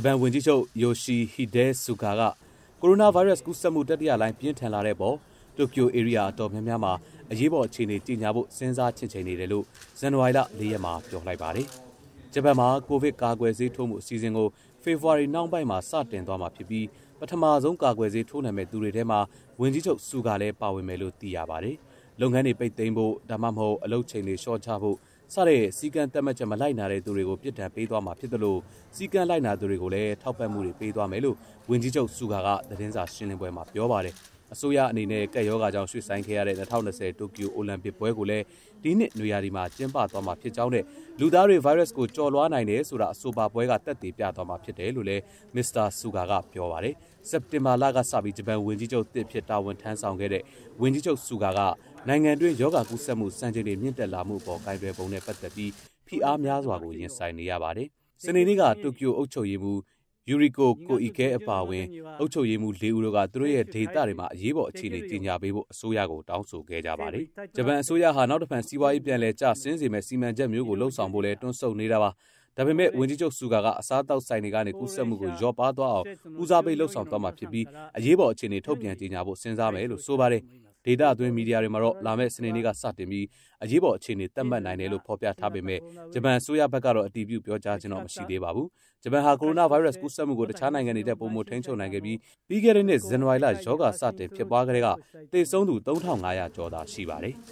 ဂျပန်ဝန်ကြီးချုပ်ယိုရှီဟီဒဲဆူဂါကကိုရိုနာဗိုင်းရပ်စ်ကူးစက်မှုတတိယလိုင်းပြင်းထန်လာတဲ့ပေါ်တိုကျိုဧရိယာတော်များများမှာအရေးပေါ်အခြေအနေကြီးညာဖို့စဉ်းစားချင့်ချိန်နေတယ်လို့ဇန်နဝါရီလ၄ရက်မှာပြောလိုက်ပါတယ်။ဂျပန်မှာကိုဗစ်ကာကွယ်ဆေးထိုးမှုအစီအစဉ်ကိုဖေဖော်ဝါရီနောက်ပိုင်းမှာစတင်သွားမှာဖြစ်ပြီးပထမဆုံးကာကွယ်ဆေးထိုးနိုင်မဲ့သူတွေထဲမှာဝန်ကြီးချုပ်ဆူကလည်းပါဝင်မယ်လို့သိရပါတယ်။လုပ်ငန်းတွေပိတ်သိမ်းဖို့ဒါမှမဟုတ်အလုပ်ချိန်တွေရှော့ချဖို့စတဲ့စီကံတက်မှတ်ချက်မလိုက်နာတဲ့သူတွေကိုပြစ်ဒဏ်ပေးသွားမှာဖြစ်တယ်လို့စီကံလိုက်နာသူတွေကိုလည်းထောက်ပံ့မှုတွေပေးသွားမယ်လို့ဝန်ကြီးချုပ်စုခါကသတင်းစာရှင်းလင်းပွဲမှာပြောပါတယ်။အစိုးရအနေနဲ့ကက်ယောဂါကြောင့်ရွှေ့ဆိုင်ခဲ့ရတဲ့2020တိုကျိုအိုလံပစ်ပွဲကိုလည်းဒီနှစ်နွေရာသီမှာကျင်းပသွားမှာဖြစ်ကြောင်းနဲ့လူသားတွေဗိုင်းရပ်စ်ကိုကျော်လွှားနိုင်တယ်ဆိုတာအဆိုပါပွဲကတက်တည်ပြသွားမှာဖြစ်တယ်လို့လည်းမစ္စတာဆူဂါကပြောပါတယ်စက်တင်ဘာလကစပြီးဂျပန်ဝန်ကြီးချုပ်တစ်ဖြစ်တာဝန်ထမ်းဆောင်ခဲ့တဲ့ဝန်ကြီးချုပ်ဆူဂါကနိုင်ငံတွင်းယောဂါကူးစက်မှုစံချိန်တွေမြင့်တက်လာမှုပေါ်ကိုင်တွယ်ပုံနဲ့ပတ်သက်ပြီးဖိအားများစွာကိုရင်ဆိုင်နေရပါတယ်စနေနေ့ကတိုကျိုအုပ်ချုပ်ရေးမှူးယူရီကိုကိုအီကဲအပါဝင်အုပ်ချုပ်ရေးမှူး၄ဦးတို့ကသူတို့ရဲ့ဒေတာတွေမှာအရေးပေါ်အခြေအနေကြီးညာပေးဖို့အစိုးရကိုတောင်းဆိုခဲ့ကြပါတယ်။ဂျပန်အစိုးရဟာနောက်တစ်ဖန်စီးပွားရေးပြန်လည်ကျဆင်းစေမဲ့စီမံချက်မျိုးကိုလှုံ့ဆော်ဖို့လဲတွန်းဆုပ်နေတာပါ။ဒါပေမဲ့ဝန်ကြီးချုပ်ဆူဂါကအစားတောက်ဆိုင်တွေကနေကူးစက်မှုကိုရော့ပါသွားအောင်ဦးစားပေးလှုံ့ဆော်သွားမှာဖြစ်ပြီးအရေးပေါ်အခြေအနေထုတ်ပြန်ကြေညာဖို့စဉ်းစားမယ်လို့ဆိုပါတယ်။ဒေသအတွင်းမီဒီယာတွေမှာတော့လာမယ့်စနေနေ့ကစတင်ပြီးအရေးပေါ်အခြေအနေသတ်မှတ်နိုင်တယ်လို့ဖော်ပြထားပေမဲ့ဂျပန်အစိုးရဘက်ကတော့အတည်ပြုပြောကြားခြင်းတော့မရှိသေးပါဘူး။ဂျပန်ဟာကိုရိုနာဗိုင်းရပ်စ်ကူးစက်မှုကိုတခြားနိုင်ငံတွေထက်ပိုမိုထိန်းချုပ်နိုင်ခဲ့ပြီးပြီးခဲ့တဲ့နှစ်ဇန်နဝါရီလရောဂါစတင်ဖြစ်ပွားခဲ့တဲ့ကသေဆုံးသူ3500ကျော်သာရှိပါတယ်။